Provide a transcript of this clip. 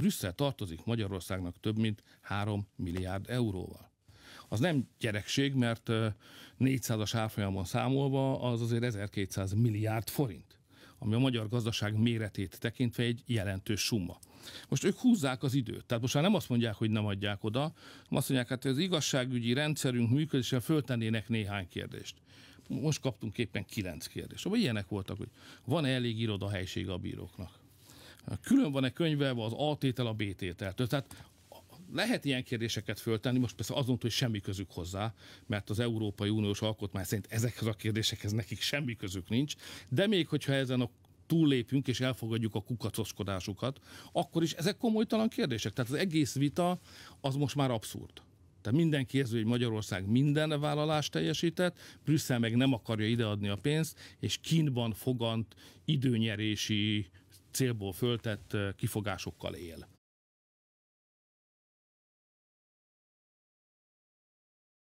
Brüsszel tartozik Magyarországnak több mint 3 milliárd euróval. Az nem gyerekség, mert 400-as árfolyamon számolva az azért 1200 milliárd forint ami a magyar gazdaság méretét tekintve egy jelentős summa. Most ők húzzák az időt, tehát most már nem azt mondják, hogy nem adják oda, hanem azt mondják, hát, az igazságügyi rendszerünk működése föltennének néhány kérdést. Most kaptunk éppen kilenc kérdést. Abban szóval ilyenek voltak, hogy van-e elég irodahelység a bíróknak? külön van-e könyvelve az A tétel a B tételtől? Tehát lehet ilyen kérdéseket föltenni, most persze azon, hogy semmi közük hozzá, mert az Európai Uniós Alkotmány szerint ezekhez a kérdésekhez nekik semmi közük nincs, de még hogyha ezen a túllépünk és elfogadjuk a kukacoskodásukat, akkor is ezek komolytalan kérdések. Tehát az egész vita az most már abszurd. Tehát mindenki érzi, hogy Magyarország minden vállalást teljesített, Brüsszel meg nem akarja ideadni a pénzt, és kínban fogant időnyerési célból föltett kifogásokkal él.